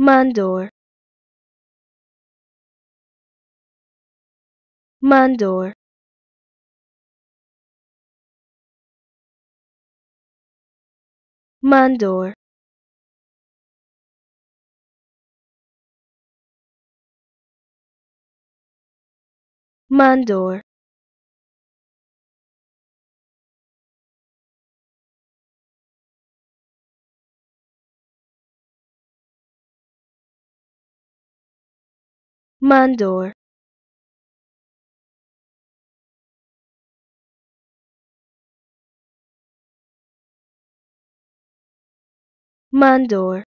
Mandor Mandor Mandor Mandor mandor mandor